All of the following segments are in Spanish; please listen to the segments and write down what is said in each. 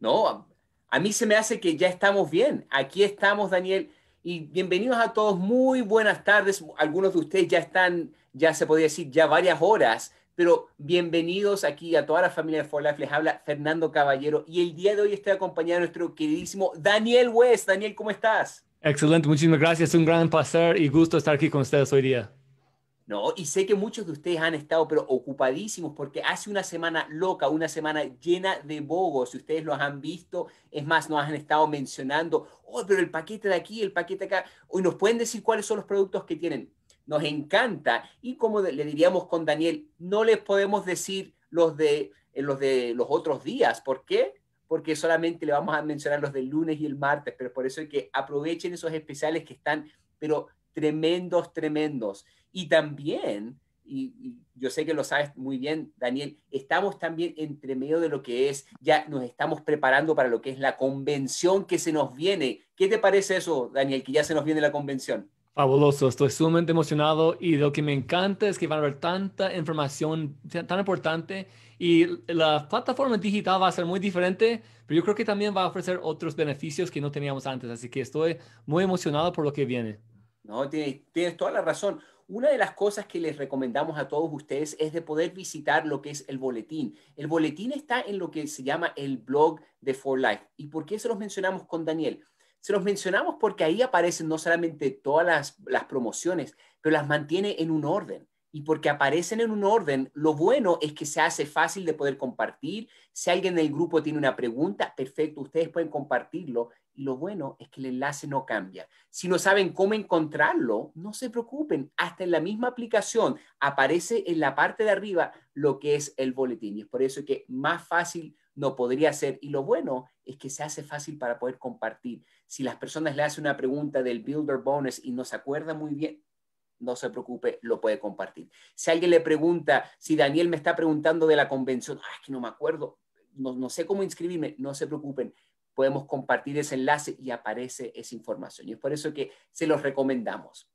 No, a mí se me hace que ya estamos bien. Aquí estamos, Daniel. Y bienvenidos a todos. Muy buenas tardes. Algunos de ustedes ya están, ya se podría decir, ya varias horas. Pero bienvenidos aquí a toda la familia de For Life. Les habla Fernando Caballero. Y el día de hoy estoy acompañado de nuestro queridísimo Daniel West. Daniel, ¿cómo estás? Excelente, muchísimas gracias. Un gran placer y gusto estar aquí con ustedes hoy día. No, y sé que muchos de ustedes han estado pero ocupadísimos porque hace una semana loca, una semana llena de bogos, si ustedes los han visto, es más, nos han estado mencionando, oh, pero el paquete de aquí, el paquete acá, hoy nos pueden decir cuáles son los productos que tienen. Nos encanta y como le diríamos con Daniel, no les podemos decir los de eh, los de los otros días, ¿por qué? Porque solamente le vamos a mencionar los del lunes y el martes, pero por eso es que aprovechen esos especiales que están pero tremendos, tremendos. Y también, y, yo sé que lo sabes muy bien, Daniel, estamos también entre medio de lo que es, ya nos estamos preparando para lo que es la convención que se nos viene. ¿Qué te parece eso, Daniel, que ya se nos viene la convención? Fabuloso, estoy sumamente emocionado y lo que me encanta es que van a haber tanta información tan importante y la plataforma digital va a ser muy diferente, pero yo creo que también va a ofrecer otros beneficios que no teníamos antes, así que estoy muy emocionado por lo que viene. No, tienes, toda la razón. Una de las cosas que les recomendamos a todos ustedes es de poder visitar lo que es el boletín. El boletín está en lo que se llama el blog de For Life. ¿Y por qué se los mencionamos con Daniel? Se los mencionamos porque ahí aparecen no solamente todas las, las promociones, pero las mantiene en un orden. Y porque aparecen en un orden, lo bueno es que se hace fácil de poder compartir. Si alguien del grupo tiene una pregunta, perfecto, ustedes pueden compartirlo lo bueno es que el enlace no cambia. Si no saben cómo encontrarlo, no se preocupen. Hasta en la misma aplicación aparece en la parte de arriba lo que es el boletín. Y es por eso que más fácil no podría ser. Y lo bueno es que se hace fácil para poder compartir. Si las personas le hacen una pregunta del Builder Bonus y no se acuerdan muy bien, no se preocupe, lo puede compartir. Si alguien le pregunta, si Daniel me está preguntando de la convención, ah, es que no me acuerdo, no sé cómo inscribirme, no se preocupen podemos compartir ese enlace y aparece esa información. Y es por eso que se los recomendamos.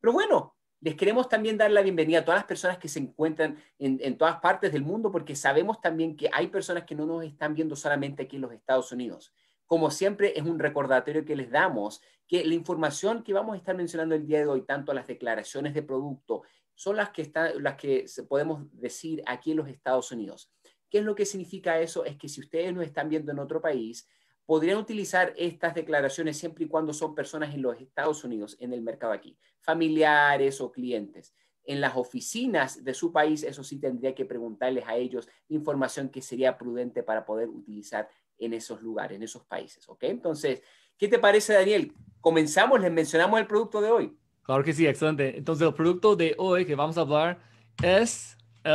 Pero bueno, les queremos también dar la bienvenida a todas las personas que se encuentran en, todas partes del mundo, porque sabemos también que hay personas que no nos están viendo solamente aquí en los Estados Unidos. Como siempre, es un recordatorio que les damos que la información que vamos a estar mencionando el día de hoy, tanto las declaraciones de producto, son las que, está, las que podemos decir aquí en los Estados Unidos. ¿Qué es lo que significa eso? Es que si ustedes nos están viendo en otro país, podrían utilizar estas declaraciones siempre y cuando son personas en los Estados Unidos, en el mercado aquí, familiares o clientes. En las oficinas de su país, eso sí tendría que preguntarles a ellos información que sería prudente para poder utilizar en esos lugares, en esos países. ¿Ok? Entonces, ¿qué te parece, Daniel? Comenzamos, les mencionamos el producto de hoy. Claro que sí, excelente. Entonces, el producto de hoy que vamos a hablar es el,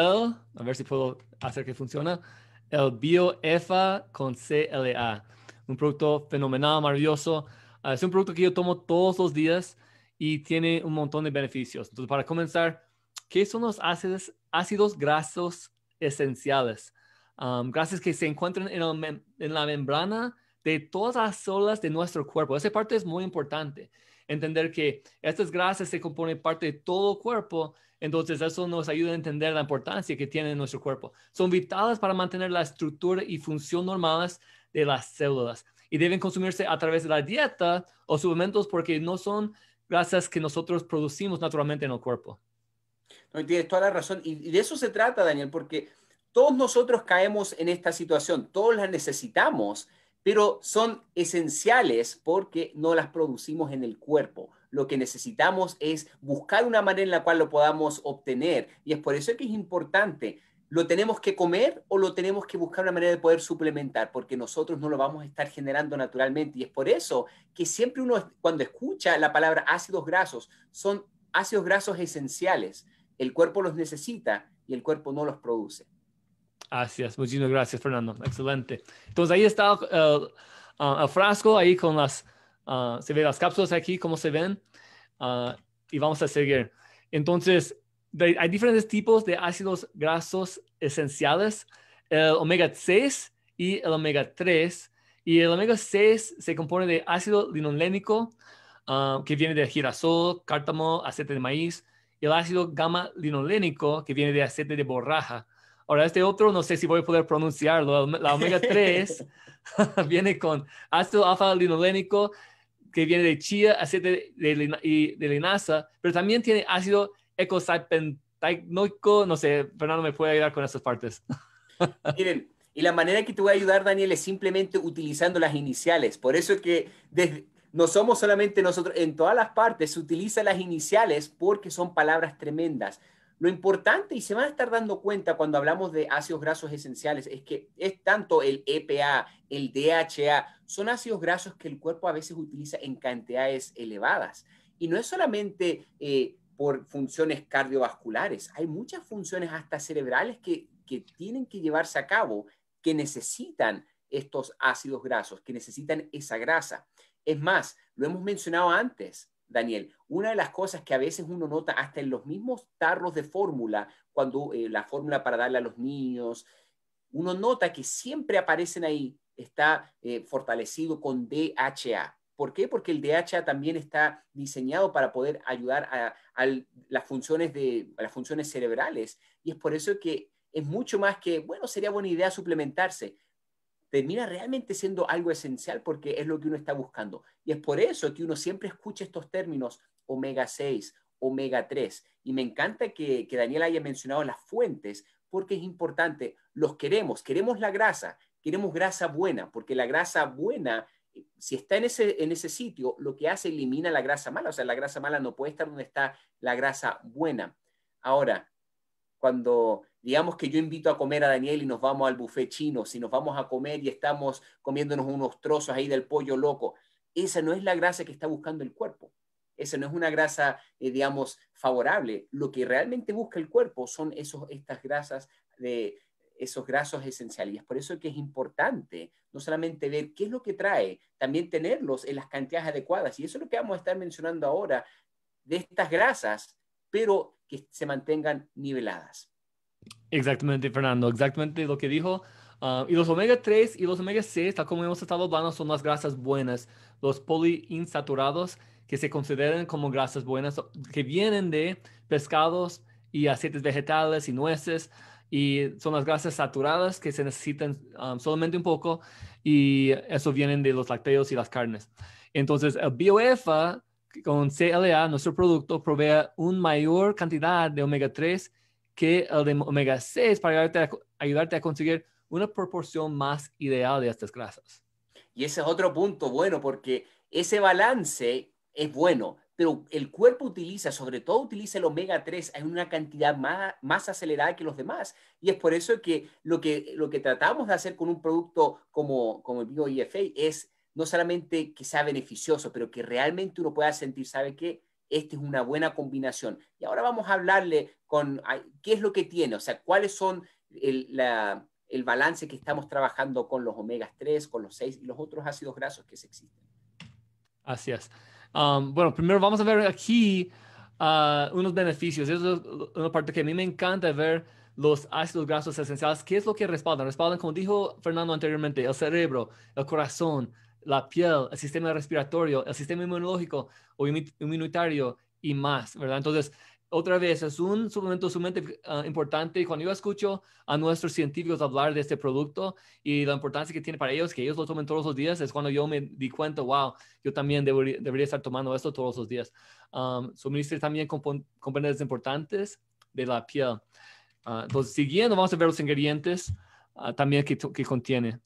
a ver si puedo hacer que funcione, el BioEFA con CLA un producto fenomenal, maravilloso. Ah, es un producto que yo tomo todos los días y tiene un montón de beneficios. Entonces, para comenzar, ¿qué son los ácidos, grasos esenciales? Um, que se encuentran en, la membrana de todas las células de nuestro cuerpo. Esa parte es muy importante. Entender que estas grasas se componen parte de todo el cuerpo, entonces eso nos ayuda a entender la importancia que tiene en nuestro cuerpo. Son vitales para mantener la estructura y función normales de las células y deben consumirse a través de la dieta o suplementos porque no son grasas que nosotros producimos naturalmente en el cuerpo. No, tienes toda la razón. Y, y de eso se trata, Daniel, porque todos nosotros caemos en esta situación, todos las necesitamos, pero son esenciales porque no las producimos en el cuerpo. Lo que necesitamos es buscar una manera en la cual lo podamos obtener. Y es por eso que es importante ¿Lo tenemos que comer o lo tenemos que buscar una manera de poder suplementar? Porque nosotros no lo vamos a estar generando naturalmente. Y es por eso que siempre uno, cuando escucha la palabra ácidos grasos, son ácidos grasos esenciales. El cuerpo los necesita y el cuerpo no los produce. Así Muchísimas gracias, Fernando. Excelente. Entonces ahí está uh, uh, el, frasco, ahí con las, uh, se ven las cápsulas aquí, como se ven. y vamos a seguir. Entonces, hay diferentes tipos de ácidos grasos esenciales, el omega 6 y el omega 3. Y el omega 6 se compone de ácido linolénico, ah, que viene de girasol, cártamo, aceite de maíz, y el ácido gamma linolénico, que viene de aceite de borraja. Ahora, este otro, no sé si voy a poder pronunciarlo, la omega 3 viene con ácido alfa linolénico, que viene de chía, aceite de, de linaza, pero también tiene ácido ecosalpentinoico, no sé, Fernando me puede ayudar con esas partes. Miren, y la manera que te voy a ayudar, Daniel, es simplemente utilizando las iniciales. Por eso es que no somos solamente nosotros, en todas las partes se utilizan las iniciales porque son palabras tremendas. Lo importante, y se van a estar dando cuenta cuando hablamos de ácidos grasos esenciales, es que es tanto el EPA, el DHA, son ácidos grasos que el cuerpo a veces utiliza en cantidades elevadas. Y no es solamente eh, por funciones cardiovasculares. Hay muchas funciones hasta cerebrales que, tienen que llevarse a cabo, que necesitan estos ácidos grasos, que necesitan esa grasa. Es más, lo hemos mencionado antes, Daniel, una de las cosas que a veces uno nota hasta en los mismos tarros de fórmula, cuando eh, la fórmula para darle a los niños, uno nota que siempre aparecen ahí, está eh, fortalecido con DHA. ¿Por qué? Porque el DHA también está diseñado para poder ayudar a, las, funciones de, las funciones cerebrales. Y es por eso que es mucho más que, bueno, sería buena idea suplementarse. Termina realmente siendo algo esencial porque es lo que uno está buscando. Y es por eso que uno siempre escucha estos términos omega 6, omega 3. Y me encanta que, que Daniel haya mencionado las fuentes porque es importante. Los queremos, queremos la grasa, queremos grasa buena, porque la grasa buena si está en ese, en ese sitio, lo que hace elimina la grasa mala. O sea, la grasa mala no puede estar donde está la grasa buena. Ahora, cuando digamos que yo invito a comer a Daniel y nos vamos al buffet chino, si nos vamos a comer y estamos comiéndonos unos trozos ahí del pollo loco, esa no es la grasa que está buscando el cuerpo. Esa no es una grasa, eh, digamos, favorable. Lo que realmente busca el cuerpo son esos, estas grasas de, esos grasos esenciales. por eso que es importante no solamente ver qué es lo que trae, también tenerlos en las cantidades adecuadas. Y eso es lo que vamos a estar mencionando ahora de estas grasas, pero que se mantengan niveladas. Exactamente, Fernando, exactamente lo que dijo. Ah, y los omega 3 y los omega 6, tal como hemos estado hablando, son las grasas buenas, los poliinsaturados que se consideran como grasas buenas, que vienen de pescados y aceites vegetales y nueces y son las grasas saturadas que se necesitan um, solamente un poco y eso vienen de los lácteos y las carnes. Entonces, el BioEFA con CLA, nuestro producto, provee una mayor cantidad de omega 3 que el de omega 6 para ayudarte a conseguir una proporción más ideal de estas grasas. Y ese es otro punto bueno porque ese balance es bueno pero el cuerpo utiliza, sobre todo utiliza el omega 3 en una cantidad más, más acelerada que los demás. Y es por eso que lo que, lo que tratamos de hacer con un producto como, como el IFA es no solamente que sea beneficioso, pero que realmente uno pueda sentir, ¿sabe qué? Esta es una buena combinación. Y ahora vamos a hablarle con qué es lo que tiene, o sea, cuáles son el, el balance que estamos trabajando con los omegas 3, con los 6 y los otros ácidos grasos que se existen. Así es. Um, bueno, primero vamos a ver aquí uh, unos beneficios. Es una parte que a mí me encanta ver los ácidos grasos esenciales. ¿Qué es lo que respaldan? Respaldan, como dijo Fernando anteriormente, el cerebro, el corazón, la piel, el sistema respiratorio, el sistema inmunológico o inmunitario y más, ¿verdad? Entonces, otra vez, es un suplemento sumamente ah, importante. importante. Cuando yo escucho a nuestros científicos hablar de este producto y la importancia que tiene para ellos, que ellos lo tomen todos los días, es cuando yo me di cuenta, wow, yo también debería, debería estar tomando esto todos los días. Um, también componentes importantes de la piel. Ah, entonces, siguiendo, vamos a ver los ingredientes ah, también que, contiene.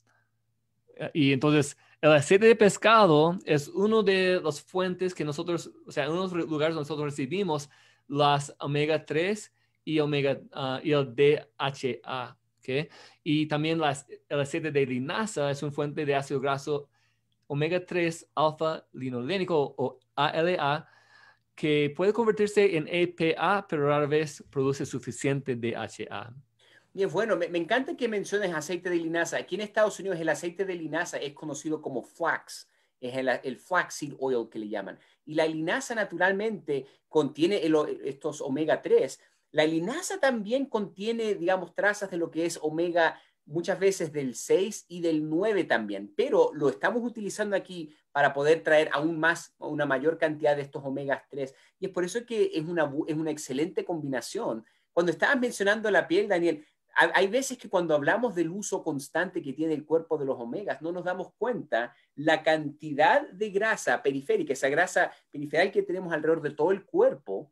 y entonces, el aceite de pescado es uno de las fuentes que nosotros, o sea, unos lugares donde nosotros recibimos las omega 3 y, omega, ah, y el DHA. Y también el aceite de linaza es una fuente de ácido graso omega 3 alfa linolénico o ALA que puede convertirse en EPA, pero rara vez produce suficiente DHA. Bien, bueno, me, me, encanta que menciones aceite de linaza. Aquí en Estados Unidos el aceite de linaza es conocido como flax es el, el, flaxseed oil que le llaman. Y la linaza naturalmente contiene estos omega 3. La linaza también contiene, digamos, trazas de lo que es omega muchas veces del 6 y del 9 también, pero lo estamos utilizando aquí para poder traer aún más, una mayor cantidad de estos omega 3. Y es por eso que es una, es una excelente combinación. Cuando estabas mencionando la piel, Daniel, hay veces que cuando hablamos del uso constante que tiene el cuerpo de los omegas, no nos damos cuenta la cantidad de grasa periférica, esa grasa periférica que tenemos alrededor de todo el cuerpo,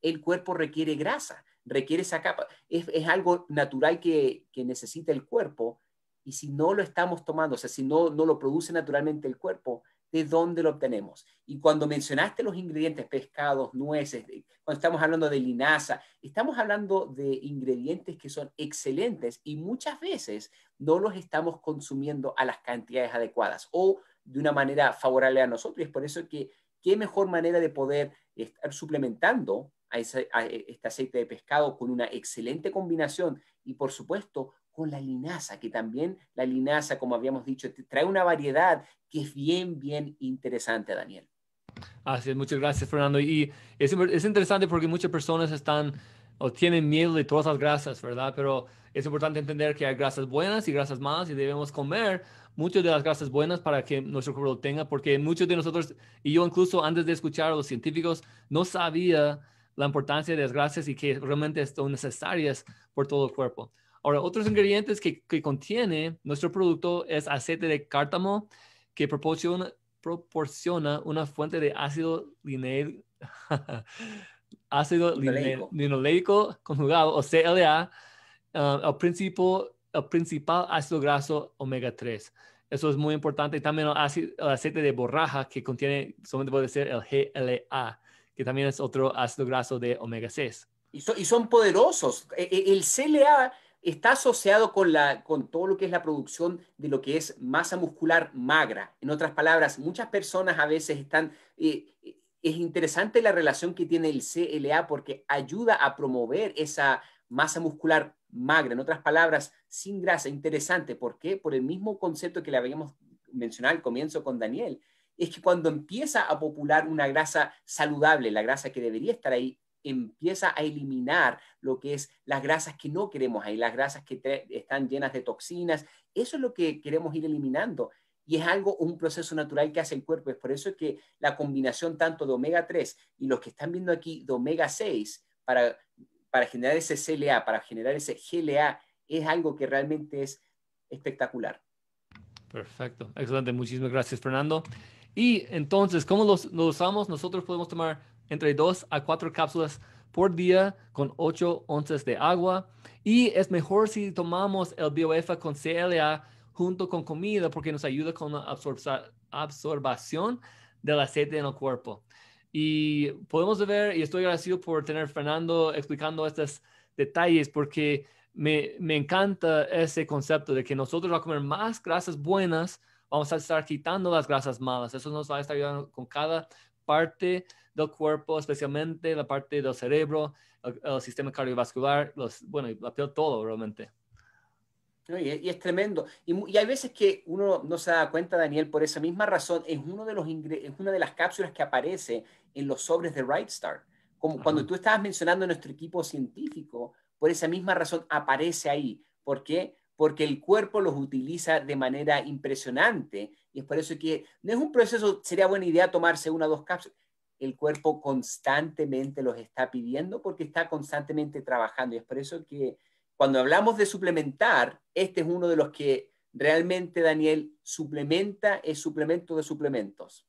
el cuerpo requiere grasa, requiere esa capa. Es, algo natural que, necesita el cuerpo y si no lo estamos tomando, o sea, si no, no lo produce naturalmente el cuerpo, de dónde lo obtenemos. Y cuando mencionaste los ingredientes, pescados, nueces, cuando estamos hablando de linaza, estamos hablando de ingredientes que son excelentes y muchas veces no los estamos consumiendo a las cantidades adecuadas o de una manera favorable a nosotros. Y es por eso que qué mejor manera de poder estar suplementando a, este aceite de pescado con una excelente combinación y por supuesto con la linaza, que también la linaza, como habíamos dicho, trae una variedad que es bien, bien interesante, Daniel. Así es, muchas gracias, Fernando. Y es, interesante porque muchas personas están o tienen miedo de todas las grasas, ¿verdad? Pero es importante entender que hay grasas buenas y grasas malas y debemos comer muchas de las grasas buenas para que nuestro cuerpo lo tenga, porque muchos de nosotros, y yo incluso antes de escuchar a los científicos, no sabía la importancia de las grasas y que realmente son necesarias por todo el cuerpo. Ahora, otros ingredientes que, que contiene nuestro producto es aceite de cártamo, que proporciona, proporciona una fuente de ácido lineal, ácido linoleico. conjugado, o CLA, el, uh, principal, ácido graso omega 3. Eso es muy importante. También el, aceite de borraja que contiene, solamente puede ser el GLA, que también es otro ácido graso de omega 6. Y y son poderosos. E, e, el CLA está asociado con, la, con todo lo que es la producción de lo que es masa muscular magra. En otras palabras, muchas personas a veces están... Eh, eh, es interesante la relación que tiene el CLA porque ayuda a promover esa masa muscular magra, en otras palabras, sin grasa. Interesante, ¿por qué? Por el mismo concepto que le habíamos mencionado al comienzo con Daniel, es que cuando empieza a popular una grasa saludable, la grasa que debería estar ahí, empieza a eliminar lo que es las grasas que no queremos ahí, las grasas que están llenas de toxinas. Eso es lo que queremos ir eliminando. Y es algo, un proceso natural que hace el cuerpo. Es por eso que la combinación tanto de omega 3 y los que están viendo aquí de omega 6 para, para generar ese CLA, para generar ese GLA, es algo que realmente es espectacular. Perfecto, excelente. Muchísimas gracias, Fernando. Y entonces, ¿cómo los usamos? Nosotros podemos tomar entre 2 a 4 cápsulas por día con 8 onzas de agua. Y es mejor si tomamos el BioEFA con CLA junto con comida porque nos ayuda con la absorción absorbación del aceite en el cuerpo. Y podemos ver, y estoy agradecido por tener Fernando explicando estos detalles porque me, encanta ese concepto de que nosotros vamos a comer más grasas buenas, vamos a estar quitando las grasas malas. Eso nos va a estar ayudando con cada parte del cuerpo, especialmente la parte del cerebro, el, sistema cardiovascular, los, bueno, la todo realmente. y, es, tremendo. Y, hay veces que uno no se da cuenta, Daniel, por esa misma razón, es, uno de los es una de las cápsulas que aparece en los sobres de Right Star. Como cuando tú estabas mencionando nuestro equipo científico, por esa misma razón aparece ahí. ¿Por qué? porque el cuerpo los utiliza de manera impresionante y es por eso que no es un proceso, sería buena idea tomarse una o dos cápsulas. El cuerpo constantemente los está pidiendo porque está constantemente trabajando y es por eso que cuando hablamos de suplementar, este es uno de los que realmente Daniel suplementa, es suplemento de suplementos.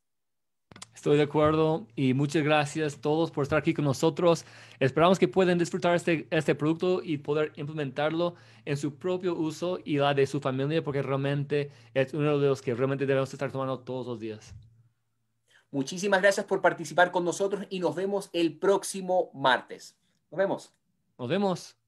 Estoy de acuerdo y muchas gracias todos por estar aquí con nosotros. Esperamos que puedan disfrutar este, este producto y poder implementarlo en su propio uso y la de su familia, porque realmente es uno de los que realmente debemos estar tomando todos los días. Muchísimas gracias por participar con nosotros y nos vemos el próximo martes. Nos vemos. Nos vemos.